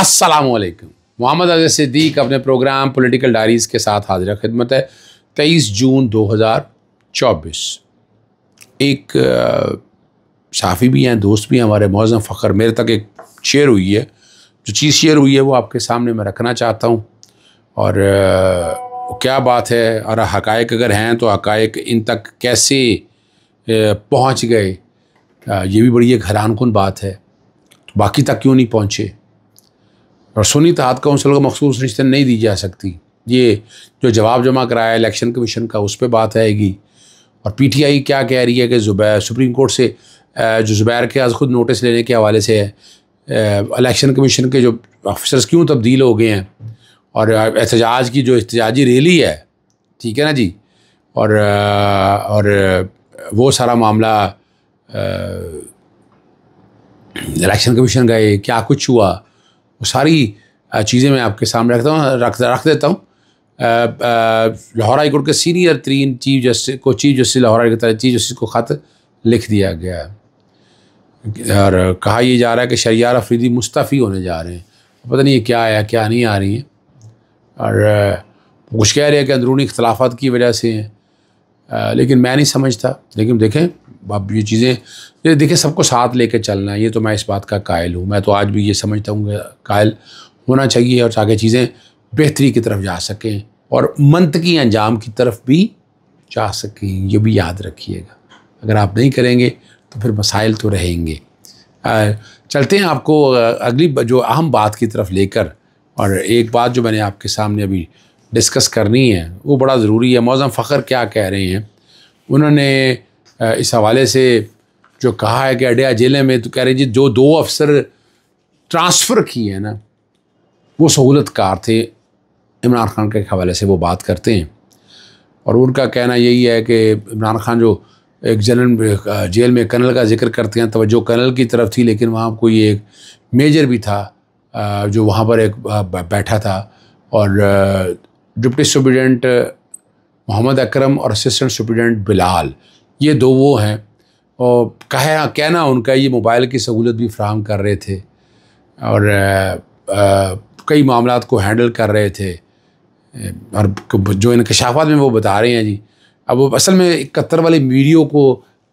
असलम मोहम्मद अजय सिद्दीक अपने programme political diaries के साथ हाजिर खिदमत है तेईस जून 2024 एक साफ़ी भी हैं दोस्त भी हैं हमारे मौजम फ़खर मेरे तक एक शेयर हुई है जो चीज़ शेयर हुई है वो आपके सामने मैं रखना चाहता हूँ और क्या बात है और हकायक अगर हैं तो हकायक इन तक कैसे पहुँच गए ये भी बड़ी एक हैरान कन बात है तो बाकी तक क्यों नहीं पहुँचे रसोनी तहत तो काउंसिल को मखसूस रिश्ते नहीं दी जा सकती ये जो जवाब जमा कराया इलेक्शन कमीशन का उस पर बात आएगी और पीटीआई क्या कह रही है कि जुबैर सुप्रीम कोर्ट से जो जुबैर के आज खुद नोटिस लेने के हवाले से है इलेक्शन कमीशन के जो ऑफिसर्स क्यों तब्दील हो गए हैं और एहतजाज की जो एहतजाजी रैली है ठीक है ना जी और और वो सारा मामला इलेक्शन कमीशन का क्या कुछ हुआ वो सारी चीज़ें मैं आपके सामने रखता हूँ रख रख देता हूँ लाहौर हाई कोर्ट के सीनियर तरीन चीफ जस्टिस को chief justice Lahore high court chief justice को ख़त लिख दिया गया है और कहा यह जा रहा है कि शरियार अफरीदी मुस्तफ़ी होने जा रहे हैं पता नहीं ये क्या आया क्या नहीं आ रही हैं और कुछ कह रहे हैं कि अंदरूनी इख्तलाफात की वजह से हैं आ, लेकिन मैं नहीं समझता लेकिन देखें अब ये चीज़ें देखें सबको साथ लेकर चलना है ये तो मैं इस बात का कायल हूँ मैं तो आज भी ये समझता हूँ कायल होना चाहिए और ताकि चीज़ें बेहतरी की तरफ जा सकें और की अंजाम की तरफ भी जा सकें ये भी याद रखिएगा अगर आप नहीं करेंगे तो फिर मसाइल तो रहेंगे आ, चलते हैं आपको अगली जो अहम बात की तरफ लेकर और एक बात जो मैंने आपके सामने अभी डिस्कस करनी है वो बड़ा ज़रूरी है मौज़म फ़खर क्या कह रहे हैं उन्होंने इस हवाले से जो कहा है कि अडिया ज़िले में तो कह रहे जी जो दो अफसर ट्रांसफ़र किए हैं ना वो सहूलत कार थे इमरान खान के हवाले से वो बात करते हैं और उनका कहना यही है कि इमरान खान जो एक जनरल जेल में कर्नल का जिक्र करते हैं तो कर्नल की तरफ थी लेकिन वहाँ कोई एक मेजर भी था जो वहाँ पर एक बैठा था और डिप्टी सुप्रिटेंडेंट मोहम्मद अकरम और असिस्टेंट सुप्रिटेंडेंट बिलाल ये दो वो हैं और कह कहना उनका ये मोबाइल की सहूलत भी फ्राहम कर रहे थे और कई मामला को हैंडल कर रहे थे और जो इनकशाफात में वो बता रहे हैं जी अब असल में इकहत्तर वाले वीडियो को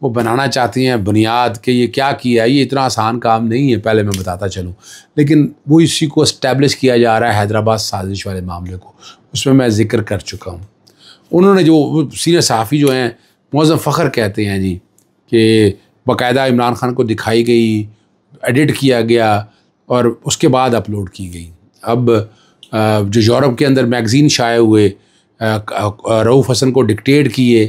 वो बनाना चाहती हैं बुनियाद के ये क्या किया है ये इतना आसान काम नहीं है पहले मैं बताता चलूँ लेकिन वो इसी को इस्टेब्लिश किया जा रहा है हैदराबाद साजिश वाले मामले को उसमें मैं ज़िक्र कर चुका हूँ उन्होंने जो सीनियर सहाफ़ी जो हैं मौज़म फ़खर कहते हैं जी कि बाकायदा इमरान खान को दिखाई गई एडिट किया गया और उसके बाद अपलोड की गई अब जो यूरोप के अंदर मैगज़ीन शाये हुए रऊफ़ हसन को डिक्टेट किए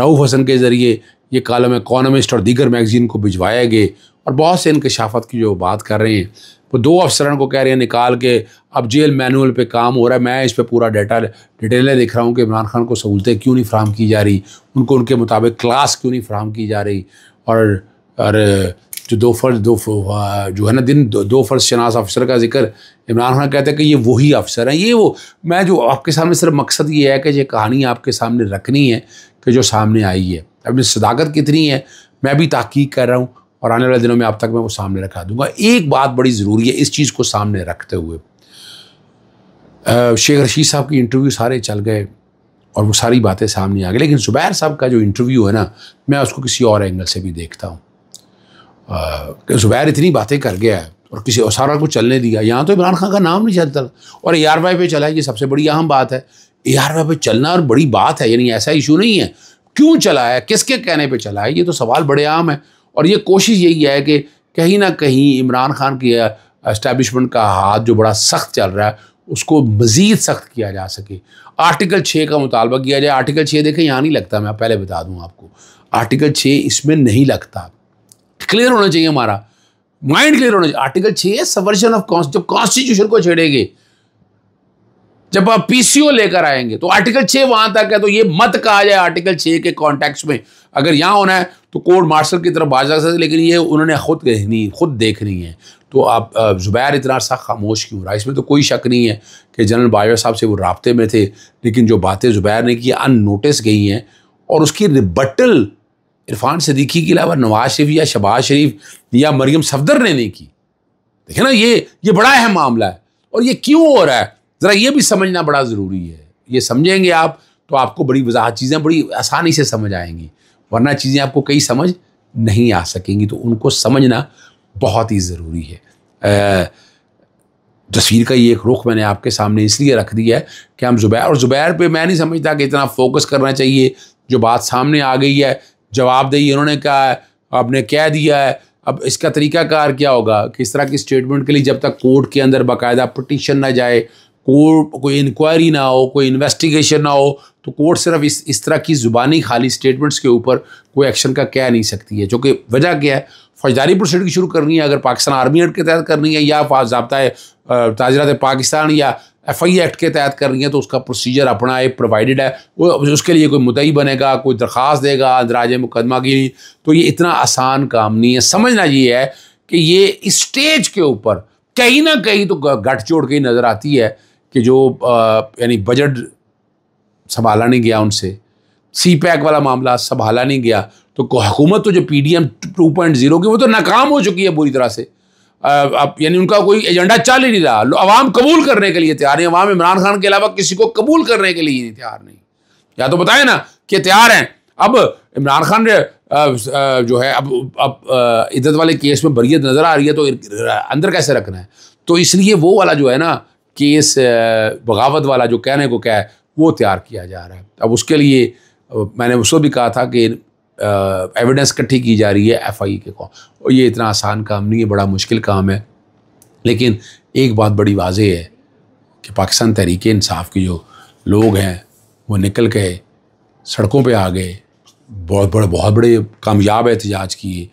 रऊफ़ हसन के ज़रिए ये कॉलम इकोनॉमिस्ट और दीगर मैगजीन को भिजवाए गए और बहुत से इनकशाफत की जो बात कर रहे हैं वो दो अफसरान को कह रहे हैं निकाल के अब जेल मैनुअल पे काम हो रहा है मैं इस पर पूरा डाटा डिटेलें देख रहा हूँ कि इमरान खान को सहूलतें क्यों नहीं फ्राहम की जा रही उनको उनके मुताबिक क्लास क्यों नहीं फ्राहम की जा रही और और जो दो फर्ज दो जो है ना दिन दो, दो फर्ज शनास अफसर का जिक्र इमरान खान कहते हैं कि ये वही अफसर हैं ये वो मैं जो आपके सामने सिर्फ मकसद ये है कि ये कहानी आपके सामने रखनी है कि जो सामने आई है अपनी सदाकत कितनी है मैं भी तहकीक कर रहा हूँ और आने वाले दिनों में आप तक मैं वो सामने रखा दूंगा एक बात बड़ी ज़रूरी है इस चीज़ को सामने रखते हुए शेख रशीद साहब की इंटरव्यू सारे चल गए और वो सारी बातें सामने आ गई लेकिन ज़ुबैर साहब का जो इंटरव्यू है ना मैं उसको किसी और एंगल से भी देखता हूँ ज़ुबैर इतनी बातें कर गया है और किसी और सारा को चलने दिया यहाँ तो इमरान खान का नाम नहीं चलता और ए आर वाई पे चला है ये सबसे बड़ी अहम बात है यार में पे चलना और बड़ी बात है यानी ऐसा इशू नहीं है क्यों चला है किसके कहने पे चला है ये तो सवाल बड़े आम है और ये कोशिश यही है कि कहीं ना कहीं इमरान खान की इस्टेब्लिशमेंट का हाथ जो बड़ा सख्त चल रहा है उसको मज़ीद सख्त किया जा सके आर्टिकल छः का मुतालबा किया जाए आर्टिकल छः देखें यहाँ नहीं लगता मैं पहले बता दूँ आपको आर्टिकल छः इसमें नहीं लगता क्लियर होना चाहिए हमारा माइंड क्लियर होना चाहिए आर्टिकल छः सवर्जन ऑफ कॉन्स्ट जब कॉन्स्टिट्यूशन को छेड़ेंगे जब आप पीसीओ लेकर आएंगे तो आर्टिकल छः वहां तक है तो ये मत कहा जाए आर्टिकल छः के कॉन्टेक्स्ट में अगर यहाँ होना है तो कोर्ट मार्शल की तरफ बाज सकते लेकिन ये उन्होंने खुद कहनी खुद देखनी है तो आप ज़ुबैर इतना सा खामोश क्यों रहा इसमें तो कोई शक नहीं है कि जनरल बाजवा साहब से वो रबते में थे लेकिन जो बातें ज़ुबैर ने की अननोटिस गई हैं और उसकी रिबटल इरफान सदीकी के अलावा नवाज शरीफ या शबाज शरीफ या मरियम सफदर ने नहीं की देखे ना ये ये बड़ा अहम मामला है और ये क्यों हो रहा है ज़रा ये भी समझना बड़ा ज़रूरी है ये समझेंगे आप तो आपको बड़ी वजाहत चीज़ें बड़ी आसानी से समझ आएंगी वरना चीज़ें आपको कई समझ नहीं आ सकेंगी तो उनको समझना बहुत ही ज़रूरी है तस्वीर का ये एक रुख मैंने आपके सामने इसलिए रख दिया है कि हम ज़ुबैर और ज़ुबैर पे मैं नहीं समझता कि इतना फोकस करना चाहिए जो बात सामने आ गई है जवाब दही उन्होंने कहा है आपने कह दिया है अब इसका तरीकाकार क्या होगा किस तरह की स्टेटमेंट के लिए जब तक कोर्ट के अंदर बाकायदा पटिशन ना जाए कोर्ट कोई इंक्वायरी ना हो कोई इन्वेस्टिगेशन ना हो तो कोर्ट सिर्फ इस इस तरह की ज़ुबानी खाली स्टेटमेंट्स के ऊपर कोई एक्शन का कह नहीं सकती है जो कि वजह क्या है फौजदारी प्रोसीडिंग शुरू करनी है अगर पाकिस्तान आर्मी एक्ट के तहत करनी है या जबता ताजरात पाकिस्तान या एफ आई एक्ट के तहत करनी है तो उसका प्रोसीजर अपना एक प्रोवाइडेड है वो उसके लिए कोई मुदई बनेगा कोई दरख्वास्त देगा अंदराज मुकदमा की तो ये इतना आसान काम नहीं है समझना ये है कि ये स्टेज के ऊपर कहीं ना कहीं तो गठजोड़ के नज़र आती है कि जो यानी बजट संभाला नहीं गया उनसे सी पैक वाला मामला संभाला नहीं गया तो हुकूमत तो जो P D M two point zero की वो तो नाकाम हो चुकी है बुरी तरह से अब यानी उनका कोई एजेंडा चल ही नहीं रहा अवाम कबूल करने के लिए तैयार नहीं अवाम इमरान खान के अलावा किसी को कबूल करने के लिए नहीं तैयार नहीं या तो बताए ना कि तैयार हैं अब इमरान खान जो है अब अब इज्जत वाले केस में बरीत नज़र आ रही है तो अंदर कैसे रखना है तो इसलिए वो वाला जो है ना कि इस बगावत वाला जो कहने को क्या है वो तैयार किया जा रहा है अब उसके लिए मैंने उसको भी कहा था कि एविडेंस इकट्ठी की जा रही है एफ आई e के कौन और ये इतना आसान काम नहीं है बड़ा मुश्किल काम है लेकिन एक बात बड़ी वाजह है कि पाकिस्तान तहरीक इंसाफ के जो लोग हैं वो निकल गए सड़कों पे आ गए बहुत बड़े बहुत बड़े कामयाब एहतजाज किए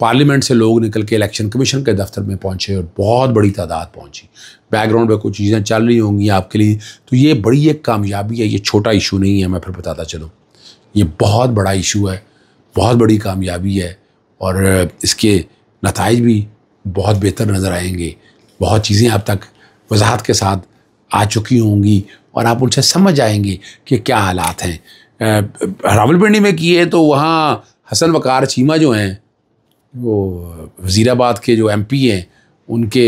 पार्लियामेंट से लोग निकल के इलेक्शन कमीशन के दफ्तर में पहुंचे और बहुत बड़ी तादाद पहुंची बैकग्राउंड में कुछ चीज़ें चल रही होंगी आपके लिए तो ये बड़ी एक कामयाबी है ये छोटा इशू नहीं है मैं फिर बताता चलूँ ये बहुत बड़ा इशू है बहुत बड़ी कामयाबी है और इसके नतज भी बहुत बेहतर नज़र आएंगे बहुत चीज़ें अब तक वजाहत के साथ आ चुकी होंगी और आप उनसे समझ आएंगे कि क्या हालात हैं रावलपिंडी में किए तो वहाँ हसन वकार चीमा जो हैं वो वज़ीराबाद के जो पी हैं उनके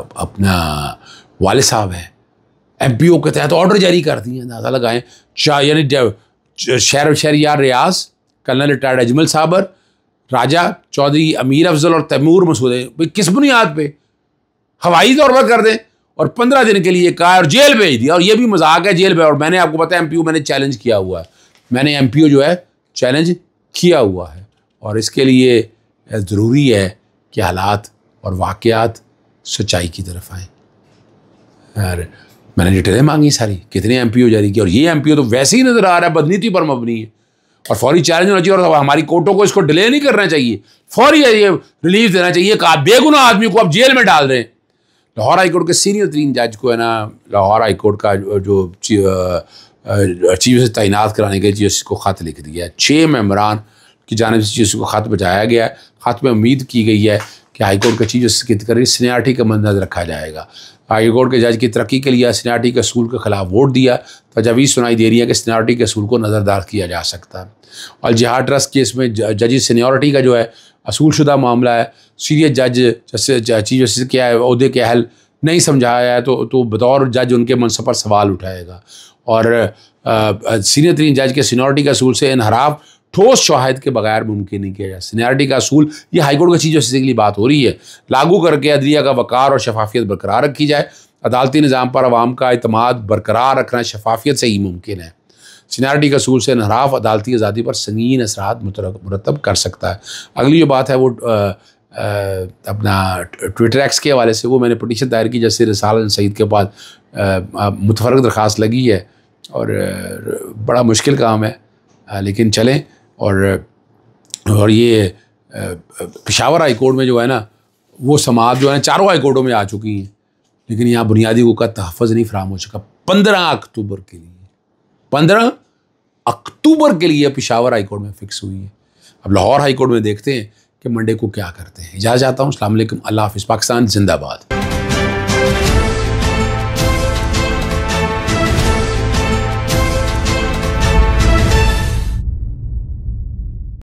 अपना वाले साहब हैं एम पी ओ के तहत ऑर्डर जारी कर दिए अंदाज़ा लगाएँ चा यानी शहर यार रियाज कर्नल रिटायर्ड अजमल साबर राजा चौधरी अमीर अफजल और तैमूर मसूद भाई किस बुनियाद पर हवाई तौर पर कर दें और पंद्रह दिन के लिए कहा और जेल भेज दिया और ये भी मजाक है जेल में और मैंने आपको पता है एम मैंने चैलेंज किया हुआ है मैंने एम पी ओ जो है चैलेंज किया हुआ है और इसके लिए ज़रूरी है कि हालात और वाकयात सच्चाई की तरफ आए और मैंने डिटेलें मांगी सारी कितने एम पी ओ जारी किया और ये एम पी ओ तो वैसे ही नज़र आ रहा है बदनीति पर मबनी है और फौरी चैलेंज होना चाहिए और हमारी कोर्टों को इसको डिले नहीं करना चाहिए फौरी ये रिलीफ देना चाहिए कहा बेगुना आदमी को आप जेल में डाल दें लाहौर हाईकोर्ट के सीनियर तीन जज को है ना लाहौर हाईकोर्ट का जो चीफ से तैनात कराने के लिए जिसको खत लिख दिया छः मेम्बरान की जानब से चीज़ ख़त बचाया गया है ख़त में उम्मीद की गई है कि हाईकोर्ट का चीज़ जस्टिस कर तकरीर सीनियरिटी का मंद रखा जाएगा हाईकोर्ट के जज की तरक्की के लिए सीनियरिटी के असूल के खिलाफ वोट दिया तजावीज़ सुनाई दे रही है कि सीनियरिटी के असूल को नज़रदार किया जा सकता है और जिहा ट्रस्ट केस में जजिस सीनियरिटी का जो है असूलशुदा मामला है सीरियस जज जैसे चीफ जस्टिस क्या है अहदे के अहल नहीं समझाया है तो तो बतौर जज उनके मनसब पर सवाल उठाएगा और सीनियर तरीन जज के सीनियरिटी के असूल से इनहराफ ठोस शवाहद के बगैर मुमकिन नहीं किया जाए सीनियरिटी का असूल ये हाईकोर्ट का चीज़ जो लिए बात हो रही है लागू करके अदलिया का वकार और शफाफियत बरकरार रखी जाए अदालती निज़ाम पर आवाम का अतमाद बरकरार रखना शफाफियत से ही मुमकिन है सीनियरिटी के असूल से इनहराफ अदालती आज़ादी पर संगीन असरात मुरतब कर सकता है अगली जो बात है वो आ, अपना ट्विटर एक्स के हवाले से वो मैंने पटिशन दायर की जैसे रसाल सईद के पास मुतफरक दरख्वास्त लगी है और बड़ा मुश्किल काम है लेकिन चलें और और ये पिशावर हाई कोर्ट में जो है ना वो समाप्त जो है चारों हाई कोर्टों में आ चुकी हैं लेकिन यहाँ बुनियादी हकूक का तहफ़ नहीं फ्राहम हो सका पंद्रह अक्टूबर के लिए पंद्रह अक्टूबर के लिए पिशावर हाई कोर्ट में फ़िक्स हुई है अब लाहौर हाई कोर्ट में देखते हैं कि मंडे को क्या करते हैं इजाज़ चाहता हूँ अल्लाह हाफ़ पाकिस्तान जिंदाबाद